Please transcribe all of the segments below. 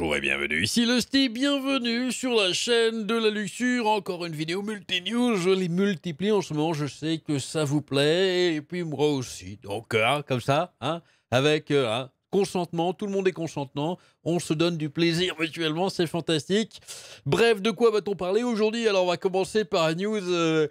Bonjour et bienvenue, ici le bienvenue sur la chaîne de la luxure, encore une vidéo multi-news, je les multiplie en ce moment, je sais que ça vous plaît, et puis moi aussi, donc euh, hein, comme ça, hein, avec euh, hein, consentement, tout le monde est consentement, on se donne du plaisir mutuellement, c'est fantastique. Bref, de quoi va-t-on parler aujourd'hui Alors on va commencer par une news... Euh,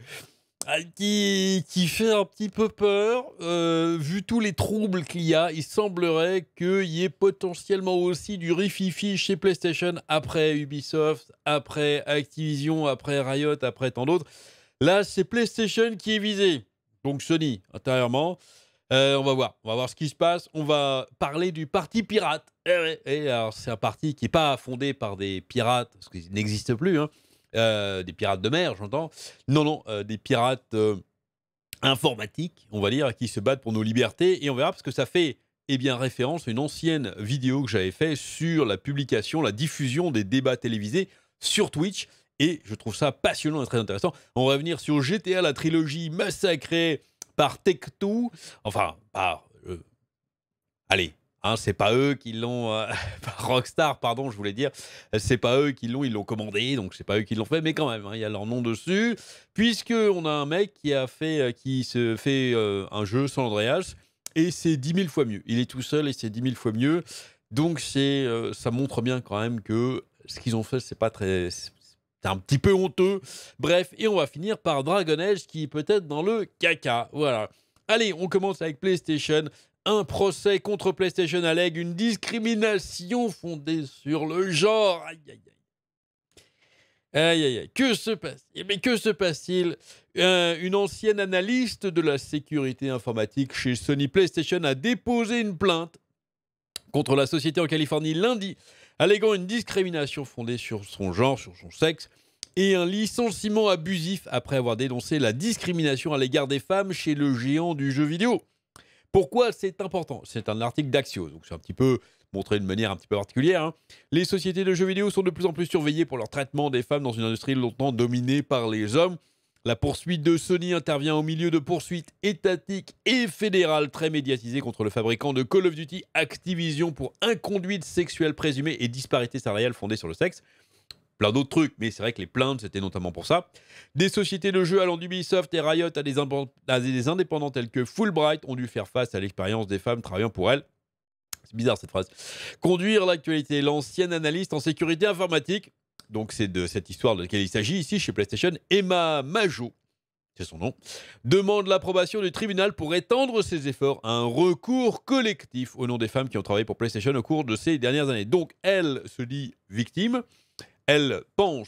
ah, qui, qui, fait un petit peu peur. Euh, vu tous les troubles qu'il y a, il semblerait qu'il y ait potentiellement aussi du rififi chez PlayStation après Ubisoft, après Activision, après Riot, après tant d'autres. Là, c'est PlayStation qui est visé, donc Sony intérieurement. Euh, on va voir, on va voir ce qui se passe. On va parler du parti pirate. Et, eh eh, alors, c'est un parti qui n'est pas fondé par des pirates, parce qu'il n'existe plus. Hein. Euh, des pirates de mer, j'entends. Non, non, euh, des pirates euh, informatiques, on va dire, qui se battent pour nos libertés. Et on verra parce que ça fait eh bien, référence à une ancienne vidéo que j'avais faite sur la publication, la diffusion des débats télévisés sur Twitch. Et je trouve ça passionnant et très intéressant. On va revenir sur GTA, la trilogie massacrée par tech enfin, par. allez, Hein, c'est pas eux qui l'ont. Euh, Rockstar, pardon, je voulais dire. C'est pas eux qui l'ont, ils l'ont commandé, donc c'est pas eux qui l'ont fait, mais quand même, hein, il y a leur nom dessus. Puisqu'on a un mec qui a fait, euh, qui se fait euh, un jeu sans Andreas, et c'est 10 000 fois mieux. Il est tout seul et c'est 10 000 fois mieux. Donc c'est, ça montre bien quand même que ce qu'ils ont fait, c'est pas très. C'est un petit peu honteux. Bref, et on va finir par Dragon Age qui peut-être dans le caca. Voilà. Allez, on commence avec PlayStation un procès contre PlayStation allègue une discrimination fondée sur le genre. Aïe, aïe, aïe. Aïe, aïe, aïe. Que se passe-t-il Mais eh que se passe-t-il euh, Une ancienne analyste de la sécurité informatique chez Sony PlayStation a déposé une plainte contre la société en Californie lundi, alléguant une discrimination fondée sur son genre, sur son sexe, et un licenciement abusif après avoir dénoncé la discrimination à l'égard des femmes chez le géant du jeu vidéo. Pourquoi c'est important C'est un article d'Axios, donc c'est un petit peu montré de manière un petit peu particulière. Hein. Les sociétés de jeux vidéo sont de plus en plus surveillées pour leur traitement des femmes dans une industrie longtemps dominée par les hommes. La poursuite de Sony intervient au milieu de poursuites étatiques et fédérales très médiatisées contre le fabricant de Call of Duty Activision pour inconduite sexuelle présumée et disparité salariale fondée sur le sexe plein d'autres trucs, mais c'est vrai que les plaintes, c'était notamment pour ça. Des sociétés de jeux allant d'Ubisoft et Riot à des, indépendants tels que Fulbright ont dû faire face à l'expérience des femmes travaillant pour elles. C'est bizarre cette phrase. Conduire l'actualité, l'ancienne analyste en sécurité informatique, donc c'est de cette histoire de laquelle il s'agit ici chez PlayStation, Emma Majo, c'est son nom, demande l'approbation du tribunal pour étendre ses efforts à un recours collectif au nom des femmes qui ont travaillé pour PlayStation au cours de ces dernières années. Donc elle se dit victime, elle pense,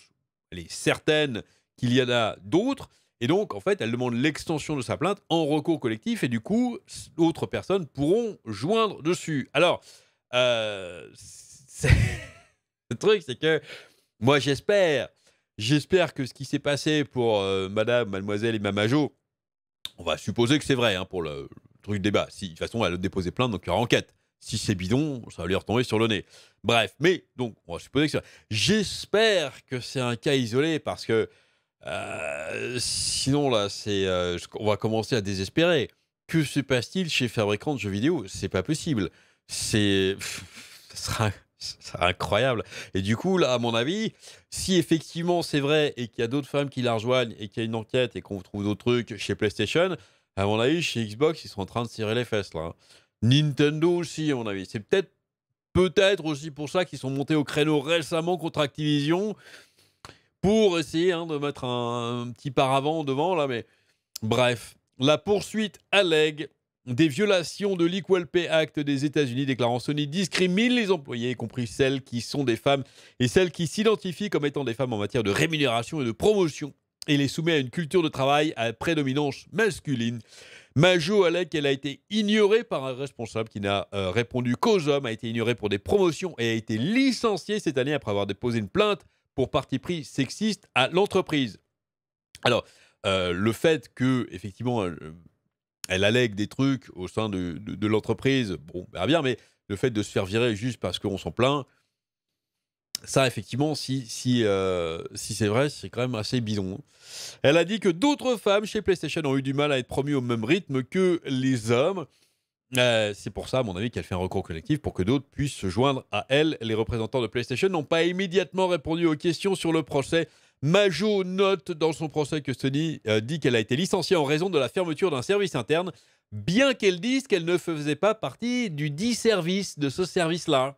elle est certaine qu'il y en a d'autres. Et donc, en fait, elle demande l'extension de sa plainte en recours collectif et du coup, d'autres personnes pourront joindre dessus. Alors, euh, le truc, c'est que moi, j'espère, j'espère que ce qui s'est passé pour euh, Madame, Mademoiselle et Mamajo, on va supposer que c'est vrai hein, pour le, truc truc débat. Si, de toute façon, elle a déposé plainte, donc il y aura enquête si c'est bidon, ça va lui retomber sur le nez. Bref, mais donc, on va supposer que ça. J'espère que c'est un cas isolé parce que euh, sinon, là, c'est, euh, on va commencer à désespérer. Que se passe-t-il chez fabricants de jeux vidéo C'est pas possible. C'est. Ça incroyable. Et du coup, là, à mon avis, si effectivement c'est vrai et qu'il y a d'autres femmes qui la rejoignent et qu'il y a une enquête et qu'on trouve d'autres trucs chez PlayStation, à mon avis, chez Xbox, ils sont en train de tirer les fesses, là. Hein. Nintendo aussi, à mon avis. C'est peut-être peut-être aussi pour ça qu'ils sont montés au créneau récemment contre Activision pour essayer hein, de mettre un, petit paravent devant là, mais bref. La poursuite allègue des violations de l'Equal Pay Act des États-Unis, déclarant Sony discrimine les employés, y compris celles qui sont des femmes et celles qui s'identifient comme étant des femmes en matière de rémunération et de promotion, et les soumet à une culture de travail à prédominance masculine. Majo allègue qu'elle a été ignorée par un responsable qui n'a euh, répondu qu'aux hommes, a été ignorée pour des promotions et a été licenciée cette année après avoir déposé une plainte pour parti pris sexiste à l'entreprise. Alors, euh, le fait que, effectivement, euh, elle, allègue des trucs au sein de, de, l'entreprise, bon, bah, bien, mais le fait de se faire virer juste parce qu'on s'en plaint, ça, effectivement, si, si, euh, si c'est vrai, c'est quand même assez bidon. Hein. Elle a dit que d'autres femmes chez PlayStation ont eu du mal à être promues au même rythme que les hommes. Euh, c'est pour ça, à mon avis, qu'elle fait un recours collectif pour que d'autres puissent se joindre à elle. Les représentants de PlayStation n'ont pas immédiatement répondu aux questions sur le procès. Majo note dans son procès que Sony euh, dit qu'elle a été licenciée en raison de la fermeture d'un service interne, bien qu'elle dise qu'elle ne faisait pas partie du dit service, de ce service-là.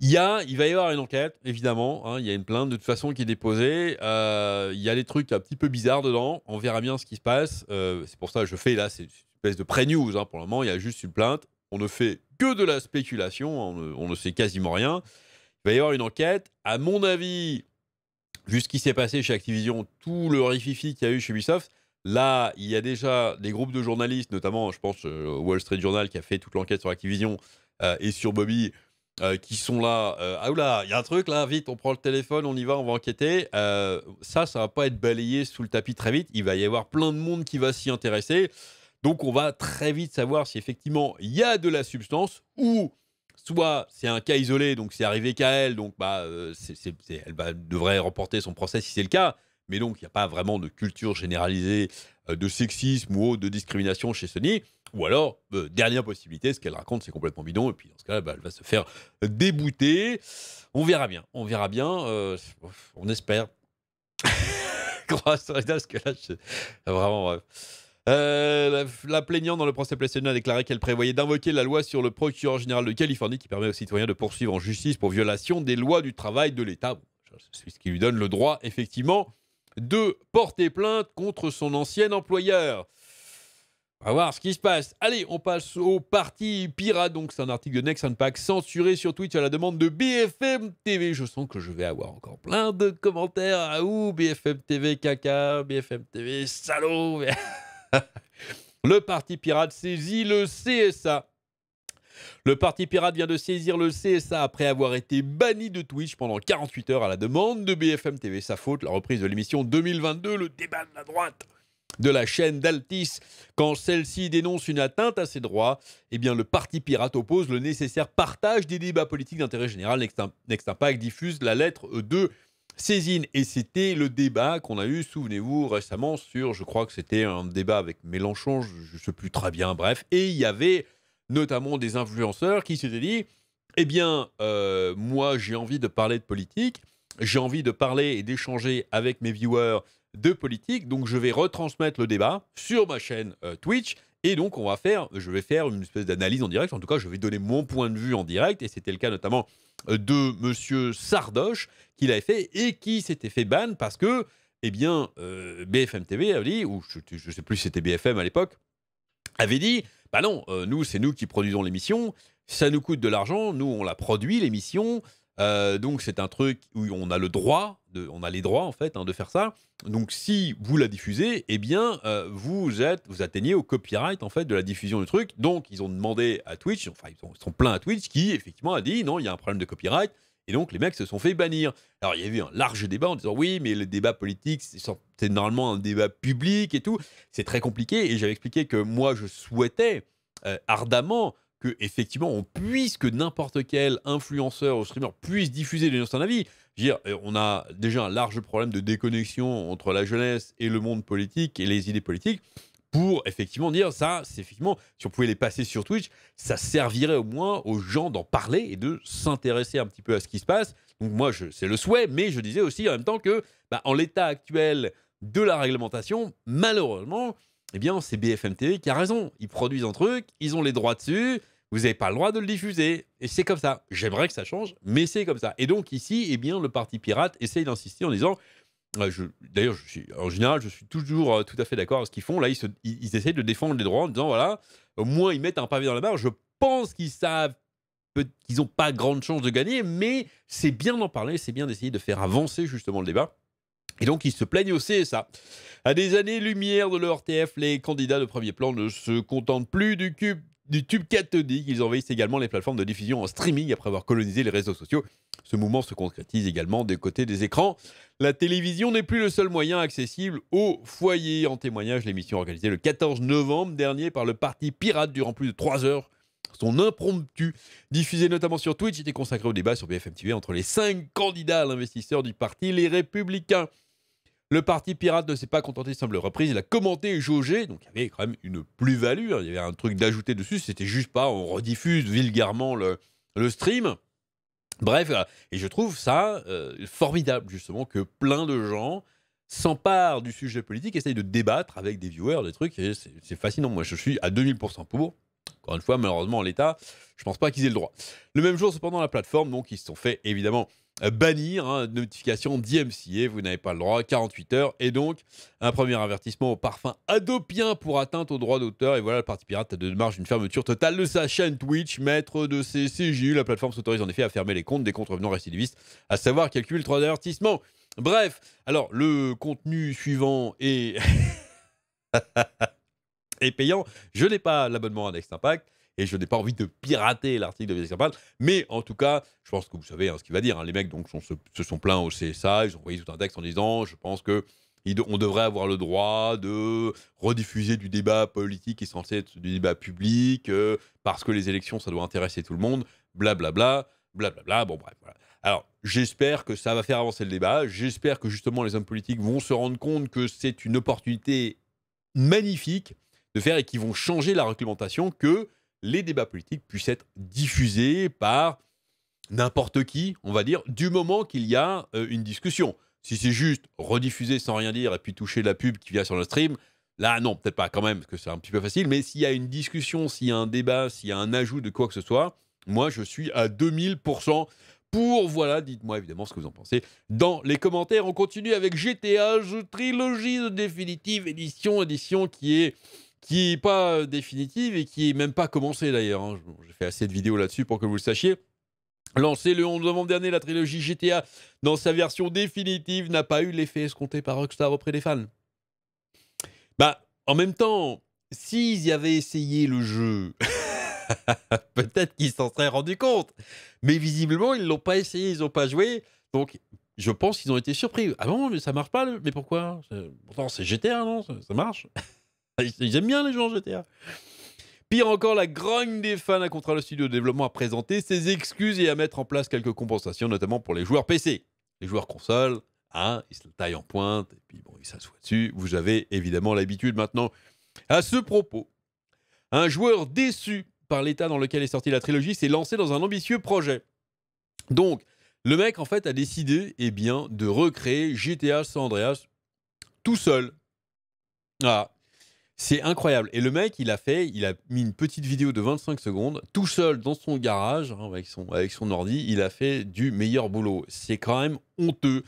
Il, y a, va y avoir une enquête, évidemment. Hein. il y a une plainte de toute façon qui est déposée. Euh, il y a des trucs un petit peu bizarres dedans. On verra bien ce qui se passe. Euh, c'est pour ça que je fais là, c'est une espèce de pré-news. Hein. pour le moment, il y a juste une plainte. On ne fait que de la spéculation. Hein. On ne, sait quasiment rien. Il va y avoir une enquête. À mon avis, vu ce qui s'est passé chez Activision, tout le rififi qu'il y a eu chez Ubisoft, Là, il y a déjà des groupes de journalistes, notamment, je pense, euh, Wall Street Journal qui a fait toute l'enquête sur Activision et sur Bobby, euh, qui sont là. Euh, ah oula, il y a un truc là, vite, on prend le téléphone, on y va, on va enquêter. Euh, ça, ça va pas être balayé sous le tapis très vite. Il va y avoir plein de monde qui va s'y intéresser. Donc, on va très vite savoir si effectivement il y a de la substance ou soit c'est un cas isolé, donc c'est arrivé qu'à elle, donc bah, euh, elle devrait remporter son procès si c'est le cas mais donc il n'y a pas vraiment de culture généralisée euh, de sexisme ou de discrimination chez Sony. Ou alors, euh, dernière possibilité, ce qu'elle raconte, c'est complètement bidon. Et puis, dans ce cas-là, bah, elle va se faire débouter. On verra bien. On verra bien. Euh, on espère. Grâce à ce que là, vraiment. la, plaignante dans le procès PlayStation a déclaré qu'elle prévoyait d'invoquer la loi sur le procureur général de Californie qui permet aux citoyens de poursuivre en justice pour violation des lois du travail de l'État. c'est ce qui lui donne le droit, effectivement, de porter plainte contre son ancien employeur. On va voir ce qui se passe. Allez, on passe au parti pirate. Donc, c'est un article de Next Pack censuré sur Twitch à la demande de BFM TV. Je sens que je vais avoir encore plein de commentaires. Ah ouh, BFM TV caca, BFM TV salaud. le parti pirate saisit le CSA le Parti pirate vient de saisir le CSA après avoir été banni de Twitch pendant 48 heures à la demande de BFM TV. Sa faute, la reprise de l'émission 2022, le débat de la droite de la chaîne d'Altis. Quand celle-ci dénonce une atteinte à ses droits, eh bien le Parti pirate oppose le nécessaire partage des débats politiques d'intérêt général. Next Impact diffuse la lettre de saisine. Et c'était le débat qu'on a eu, souvenez-vous, récemment sur, je crois que c'était un débat avec Mélenchon, je ne sais plus très bien, bref. Et il y avait notamment des influenceurs qui s'étaient dit, eh bien, euh, moi j'ai envie de parler de politique, j'ai envie de parler et d'échanger avec mes viewers de politique, donc je vais retransmettre le débat sur ma chaîne euh, Twitch. Et donc, on va faire, je vais faire une espèce d'analyse en direct. En tout cas, je vais donner mon point de vue en direct. Et c'était le cas notamment euh, de M. Sardoche, qui l'avait fait et qui s'était fait ban parce que, eh bien, BFM TV avait dit, ou je ne sais plus si c'était BFM à l'époque, avait dit bah non, euh, nous, c'est nous qui produisons l'émission, ça nous coûte de l'argent, nous, on la produit, l'émission. Euh, donc c'est un truc où on a le droit, on a les droits en fait hein, de faire ça. Donc si vous la diffusez, eh bien euh, vous êtes, vous atteignez au copyright en fait de la diffusion du truc. Donc ils ont demandé à Twitch, enfin ils sont, ils sont pleins à Twitch qui effectivement a dit non il y a un problème de copyright, et donc, les mecs se sont fait bannir. Alors, il y a eu un large débat en disant oui, mais le débat politique, c'est normalement un débat public et tout. C'est très compliqué. Et j'avais expliqué que moi, je souhaitais euh, ardemment que, effectivement, on puisse, que n'importe quel influenceur ou streamer puisse diffuser les son avis. Je veux dire, euh, on a déjà un large problème de déconnexion entre la jeunesse et le monde politique et les idées politiques pour effectivement dire ça, c'est effectivement, si on pouvait les passer sur Twitch, ça servirait au moins aux gens d'en parler et de s'intéresser un petit peu à ce qui se passe. Donc moi, c'est le souhait, mais je disais aussi en même temps que, bah, en l'état actuel de la réglementation, malheureusement, eh bien, c'est BFM TV qui a raison. Ils produisent un truc, ils ont les droits dessus, vous n'avez pas le droit de le diffuser. Et c'est comme ça. J'aimerais que ça change, mais c'est comme ça. Et donc ici, eh bien, le parti pirate essaye d'insister en disant, D'ailleurs, en général, je suis toujours euh, tout à fait d'accord avec ce qu'ils font. Là, ils, essayent de défendre les droits en disant voilà, au moins ils mettent un pavé dans la barre. Je pense qu'ils savent qu'ils n'ont pas grande chance de gagner, mais c'est bien d'en parler, c'est bien d'essayer de faire avancer justement le débat. Et donc, ils se plaignent au CSA. À des années-lumière de l'ORTF, les candidats de premier plan ne se contentent plus du tube cathodique. Ils envahissent également les plateformes de diffusion en streaming après avoir colonisé les réseaux sociaux. Ce mouvement se concrétise également des côtés des écrans. La télévision n'est plus le seul moyen accessible au foyer. En témoignage, l'émission organisée le 14 novembre dernier par le parti pirate durant plus de trois heures son impromptu, diffusé notamment sur Twitch, était consacré au débat sur BFM TV entre les cinq candidats à l'investisseur du parti, les Républicains. Le parti pirate ne s'est pas contenté de simple reprise, il a commenté et jaugé, donc il y avait quand même une plus-value, hein. il y avait un truc d'ajouter dessus, c'était juste pas on rediffuse vulgairement le stream. Bref, euh, et je trouve ça euh, formidable justement que plein de gens s'emparent du sujet politique, essayent de débattre avec des viewers, des trucs, et c'est fascinant. Moi, je suis à 2000% pour. Encore une fois, malheureusement, l'état, je ne pense pas qu'ils aient le droit. Le même jour, cependant, la plateforme, donc, ils se sont fait évidemment euh, bannir hein, notification DMCA, vous n'avez pas le droit, 48 heures, et donc un premier avertissement au parfum adopien pour atteinte au droit d'auteur, et voilà, le Parti Pirate a de marge une fermeture totale de sa chaîne Twitch, maître de ses la plateforme s'autorise en effet à fermer les comptes des contrevenants récidivistes, à savoir le trois d'avertissement. Bref, alors le contenu suivant est... est payant. Je n'ai pas l'abonnement à Next Impact et je n'ai pas envie de pirater l'article de Vincent Mais en tout cas, je pense que vous savez hein, ce qu'il va dire. Hein. Les mecs donc, se, sont plaints au CSA, ils ont envoyé tout un texte en disant je pense que on devrait avoir le droit de rediffuser du débat politique qui est censé être du débat public, euh, parce que les élections, ça doit intéresser tout le monde, blablabla, blablabla, bla bla, bon bref, voilà. Alors, j'espère que ça va faire avancer le débat, j'espère que justement les hommes politiques vont se rendre compte que c'est une opportunité magnifique de faire et qu'ils vont changer la réglementation que les débats politiques puissent être diffusés par n'importe qui, on va dire, du moment qu'il y a euh, une discussion. Si c'est juste rediffuser sans rien dire et puis toucher la pub qui vient sur le stream, là non, peut-être pas quand même, parce que c'est un petit peu facile, mais s'il y a une discussion, s'il y a un débat, s'il y a un ajout de quoi que ce soit, moi je suis à 2000% pour, voilà, dites-moi évidemment ce que vous en pensez dans les commentaires. On continue avec GTA, Trilogie de définitive édition, édition qui est qui n'est pas euh, définitive et qui n'est même pas commencée d'ailleurs. Hein. J'ai fait assez de vidéos là-dessus pour que vous le sachiez. Lancée le 11 novembre dernier, la trilogie GTA, dans sa version définitive, n'a pas eu l'effet escompté par Rockstar auprès des fans. Bah, en même temps, s'ils y avaient essayé le jeu, peut-être qu'ils s'en seraient rendus compte. Mais visiblement, ils ne l'ont pas essayé, ils n'ont pas joué. Donc, je pense qu'ils ont été surpris. Ah bon, mais ça marche pas, mais pourquoi Pourtant, c'est GTA, non ça marche Ils aiment bien les gens GTA. Pire encore, la grogne des fans a contraint le studio de développement à présenter ses excuses et à mettre en place quelques compensations, notamment pour les joueurs PC. Les joueurs consoles, hein, ils se taillent en pointe, et puis bon, ils s'assoient dessus. Vous avez évidemment l'habitude maintenant. À ce propos, un joueur déçu par l'état dans lequel est sortie la trilogie s'est lancé dans un ambitieux projet. Donc, le mec, en fait, a décidé eh bien, de recréer GTA San Andreas tout seul. Ah, c'est incroyable. Et le mec, il a fait, il a mis une petite vidéo de 25 secondes, tout seul dans son garage, hein, avec, son, avec son ordi, il a fait du meilleur boulot. C'est quand même honteux.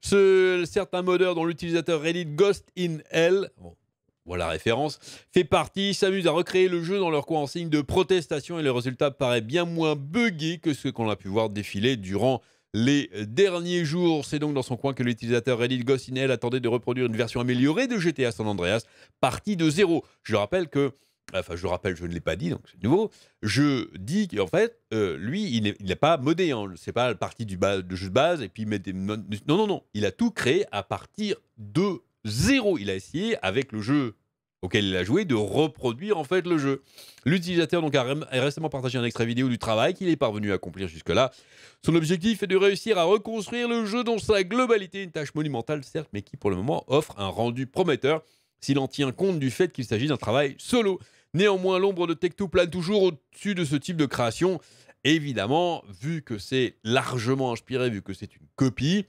Ce, certain modeur dont l'utilisateur Reddit Ghost in Hell, voilà voilà référence, fait partie, s'amuse à recréer le jeu dans leur coin en signe de protestation et le résultat paraît bien moins buggé que ce qu'on a pu voir défiler durant les derniers jours. C'est donc dans son coin que l'utilisateur Reddit Gossinel attendait de reproduire une version améliorée de GTA San Andreas, partie de zéro. Je rappelle que Enfin, je rappelle, je ne l'ai pas dit, donc c'est nouveau. Je dis qu'en fait, euh, lui, il n'est pas modé. Hein. c'est pas la partie du jeu de base, et puis met des... Non, non, non. Il a tout créé à partir de zéro. Il a essayé, avec le jeu auquel il a joué de reproduire en fait le jeu. L'utilisateur donc a récemment partagé un extrait vidéo du travail qu'il est parvenu à accomplir jusque-là. Son objectif est de réussir à reconstruire le jeu dans sa globalité, une tâche monumentale certes, mais qui pour le moment offre un rendu prometteur s'il en tient compte du fait qu'il s'agit d'un travail solo. Néanmoins, l'ombre de Tech2 plane toujours au-dessus de ce type de création. Évidemment, vu que c'est largement inspiré, vu que c'est une copie,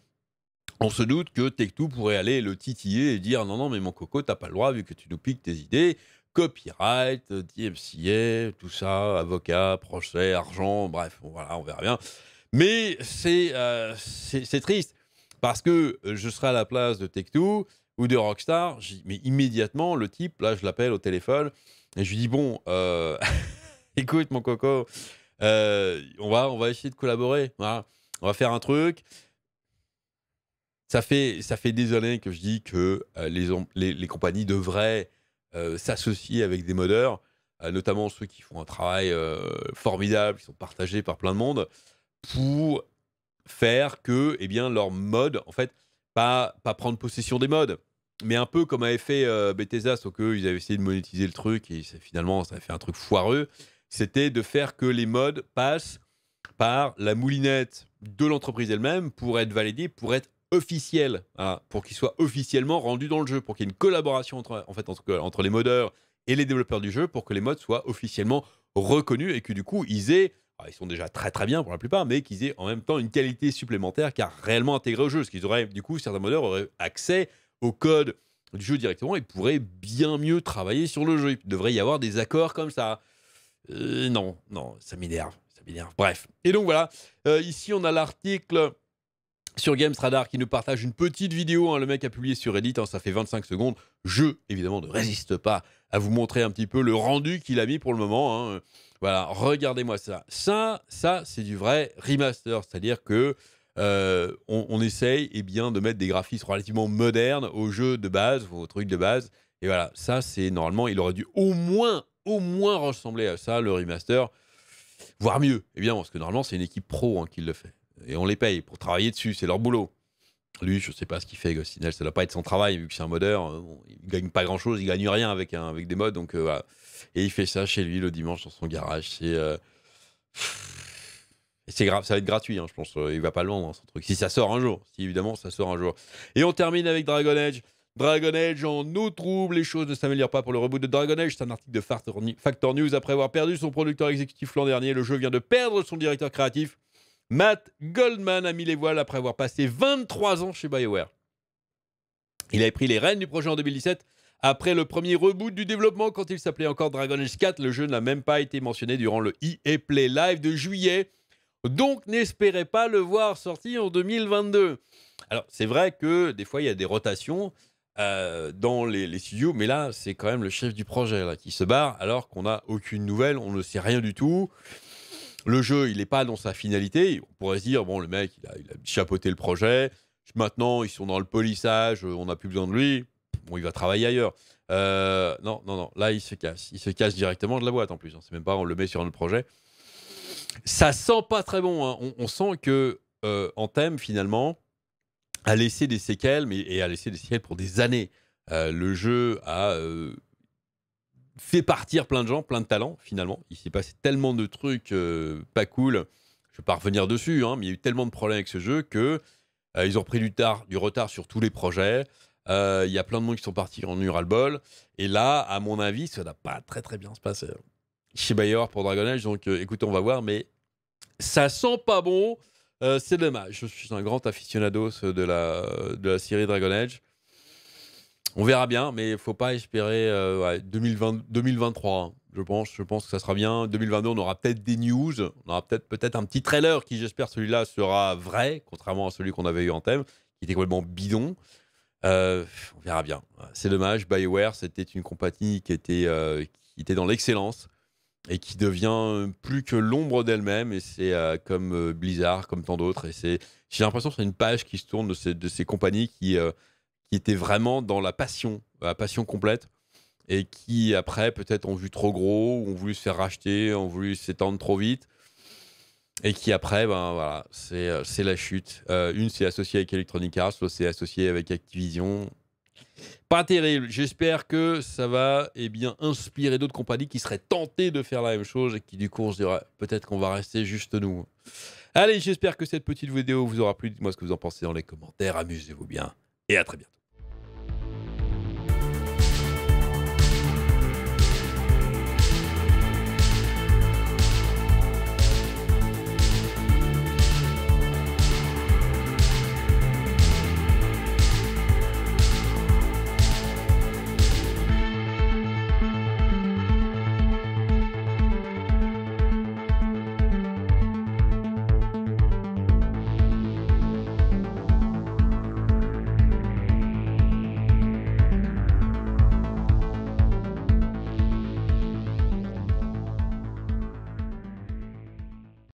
on se doute que Tech2 pourrait aller le titiller et dire non, non, mais mon coco, t'as pas le droit vu que tu nous piques tes idées. Copyright, DMCA, tout ça, avocat, procès, argent, bref, voilà, on verra bien. Mais c'est euh, triste parce que euh, je serai à la place de Tech2 ou de Rockstar, mais immédiatement, le type, là, je l'appelle au téléphone et je lui dis bon, euh, écoute, mon coco, on, va, on va essayer de collaborer, on va faire un truc ça fait, ça fait des années que je dis que euh, les, les, compagnies devraient euh, s'associer avec des modeurs, euh, notamment ceux qui font un travail formidable, qui sont partagés par plein de monde, pour faire que eh bien, leur mode, en fait, pas, pas prendre possession des modes, mais un peu comme avait fait Bethesda, sauf qu'ils avaient essayé de monétiser le truc et finalement ça a fait un truc foireux, c'était de faire que les modes passent par la moulinette de l'entreprise elle-même pour être validé, pour être officiel, hein, pour qu'il soit officiellement rendu dans le jeu, pour qu'il y ait une collaboration entre, en fait, entre, les modeurs et les développeurs du jeu, pour que les modes soient officiellement reconnus et que du coup, ils aient ah, ils sont déjà très très bien pour la plupart, mais qu'ils aient en même temps une qualité supplémentaire car réellement intégrée au jeu. ce qu'ils auraient, du coup, certains modeurs auraient accès au code du jeu directement et pourraient bien mieux travailler sur le jeu. Il devrait y avoir des accords comme ça. Euh, non, non, ça m'énerve. Ça m'énerve. Bref. Et donc voilà, euh, ici on a l'article sur GameStradar qui nous partage une petite vidéo. Hein. le mec a publié sur Reddit, hein. ça fait 25 secondes. Je, évidemment, ne résiste pas à vous montrer un petit peu le rendu qu'il a mis pour le moment. Hein. Voilà, regardez-moi ça. Ça, ça c'est du vrai remaster, c'est-à-dire que euh, on, essaye eh bien, de mettre des graphismes relativement modernes au jeu de base, au trucs de base. Et voilà, ça, c'est normalement, il aurait dû au moins, au moins ressembler à ça, le remaster, voire mieux, évidemment, parce que normalement, c'est une équipe pro qui le fait. Et on les paye pour travailler dessus, c'est leur boulot. Lui, je ne sais pas ce qu'il fait, Gostinel, ça ne doit pas être son travail, vu que c'est un modeur. Hein. il ne gagne pas grand-chose, il ne gagne rien avec, avec des modes. Donc, euh, Et il fait ça chez lui le dimanche dans son garage. C'est. Euh, c'est grave, ça va être gratuit, hein, je pense. Euh, il ne va pas le vendre, son hein, truc. Si ça sort un jour, si évidemment ça sort un jour. Et on termine avec Dragon Age. Dragon Age en eau trouble, les choses ne s'améliorent pas pour le reboot de Dragon Age. C'est un article de Factor News. Après avoir perdu son producteur exécutif l'an dernier, le jeu vient de perdre son directeur créatif Matt Goldman a mis les voiles après avoir passé 23 ans chez BioWare. Il avait pris les rênes du projet en 2017 après le premier reboot du développement quand il s'appelait encore Dragon Age 4. Le jeu n'a même pas été mentionné durant le EA Play Live de juillet. Donc n'espérez pas le voir sortir en 2022. Alors c'est vrai que des fois il y a des rotations euh, dans les, studios, mais là c'est quand même le chef du projet qui se barre alors qu'on n'a aucune nouvelle, on ne sait rien du tout le jeu, il n'est pas dans sa finalité. On pourrait se dire, bon, le mec, il a, chapeauté le projet. Maintenant, ils sont dans le polissage, on n'a plus besoin de lui. Bon, il va travailler ailleurs. Euh, non, non, non. Là, il se casse. Il se casse directement de la boîte en plus. On hein. sait même pas, on le met sur le projet. Ça sent pas très bon. Hein. On, sent que euh, Anthem, finalement, a laissé des séquelles, mais et a laissé des séquelles pour des années. Euh, le jeu a fait partir plein de gens, plein de talents, finalement. Il s'est passé tellement de trucs euh, pas cool. Je ne vais pas revenir dessus, hein, mais il y a eu tellement de problèmes avec ce jeu que euh, ils ont pris du, retard sur tous les projets. Euh, il y a plein de monde qui sont partis en ural bol. Et là, à mon avis, ça n'a pas très très bien se passer. Chez Bayor pour Dragon Age, donc écoutez, on va voir, mais ça sent pas bon. c'est dommage. Je suis un grand aficionado de la, de la série Dragon Age. On verra bien, mais il faut pas espérer 2023. Euh, hein. je pense, je pense que ça sera bien. 2022, on aura peut-être des news, on aura peut-être peut-être un petit trailer qui, j'espère, celui-là sera vrai, contrairement à celui qu'on avait eu en thème, qui était complètement bidon. Euh, on verra bien. C'est dommage. Bioware, c'était une compagnie qui était euh, qui était dans l'excellence et qui devient plus que l'ombre d'elle-même. Et c'est comme Blizzard, comme tant d'autres. Et c'est, j'ai l'impression que c'est une page qui se tourne de ces, de ces compagnies qui, qui étaient vraiment dans la passion, la passion complète, et qui après peut-être ont vu trop gros, ont voulu se faire racheter, ont voulu s'étendre trop vite, et qui après, ben voilà, c'est euh, la chute. Euh, une, c'est associée avec Electronic Arts, l'autre, c'est associé avec Activision. Pas terrible. J'espère que ça va et eh bien, inspirer d'autres compagnies qui seraient tentées de faire la même chose et qui du coup on se dira peut-être qu'on va rester juste nous. Allez, j'espère que cette petite vidéo vous aura plu. Dites-moi ce que vous en pensez dans les commentaires. Amusez-vous bien et à très bientôt.